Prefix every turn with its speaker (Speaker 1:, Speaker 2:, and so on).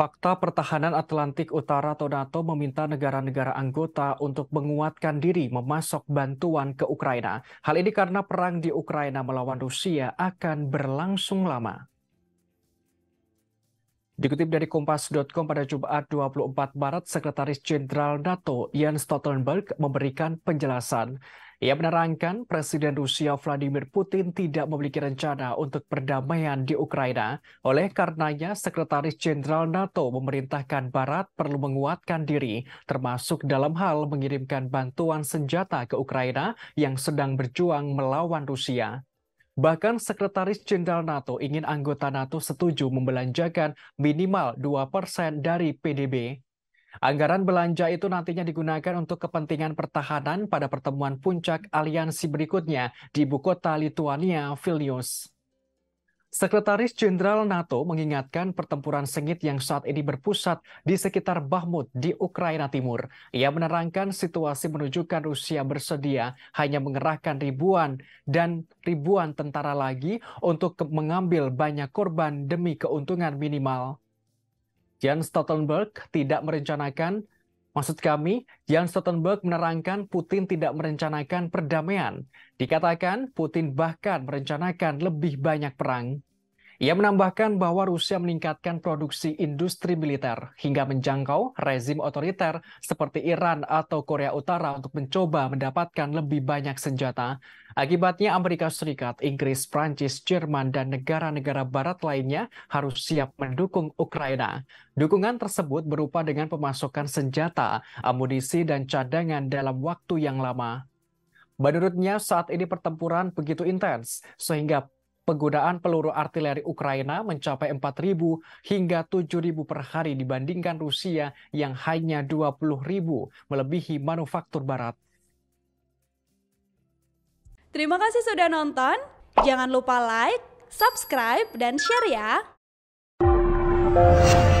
Speaker 1: Fakta Pertahanan Atlantik Utara atau NATO meminta negara-negara anggota untuk menguatkan diri memasok bantuan ke Ukraina. Hal ini karena perang di Ukraina melawan Rusia akan berlangsung lama. Dikutip dari Kompas.com pada Jumat 24 Maret, Sekretaris Jenderal NATO Jens Stoltenberg memberikan penjelasan. Ia menerangkan Presiden Rusia Vladimir Putin tidak memiliki rencana untuk perdamaian di Ukraina. Oleh karenanya, Sekretaris Jenderal NATO memerintahkan Barat perlu menguatkan diri, termasuk dalam hal mengirimkan bantuan senjata ke Ukraina yang sedang berjuang melawan Rusia. Bahkan Sekretaris Jenderal NATO ingin anggota NATO setuju membelanjakan minimal 2% dari PDB. Anggaran belanja itu nantinya digunakan untuk kepentingan pertahanan pada pertemuan puncak aliansi berikutnya di ibu kota Lituania, Vilnius. Sekretaris Jenderal NATO mengingatkan pertempuran sengit yang saat ini berpusat di sekitar Bahmut di Ukraina Timur. Ia menerangkan situasi menunjukkan Rusia bersedia hanya mengerahkan ribuan dan ribuan tentara lagi untuk mengambil banyak korban demi keuntungan minimal. Jens Stoltenberg tidak merencanakan Maksud kami, Jan Stoltenberg menerangkan Putin tidak merencanakan perdamaian. Dikatakan Putin bahkan merencanakan lebih banyak perang ia menambahkan bahwa Rusia meningkatkan produksi industri militer hingga menjangkau rezim otoriter seperti Iran atau Korea Utara untuk mencoba mendapatkan lebih banyak senjata. Akibatnya Amerika Serikat, Inggris, Prancis, Jerman, dan negara-negara barat lainnya harus siap mendukung Ukraina. Dukungan tersebut berupa dengan pemasokan senjata, amunisi, dan cadangan dalam waktu yang lama. Menurutnya saat ini pertempuran begitu intens sehingga penggunaan peluru artileri Ukraina mencapai 4.000 hingga 7.000 per hari dibandingkan Rusia yang hanya 20.000 melebihi manufaktur barat. Terima kasih sudah nonton. Jangan lupa like, subscribe, dan share ya.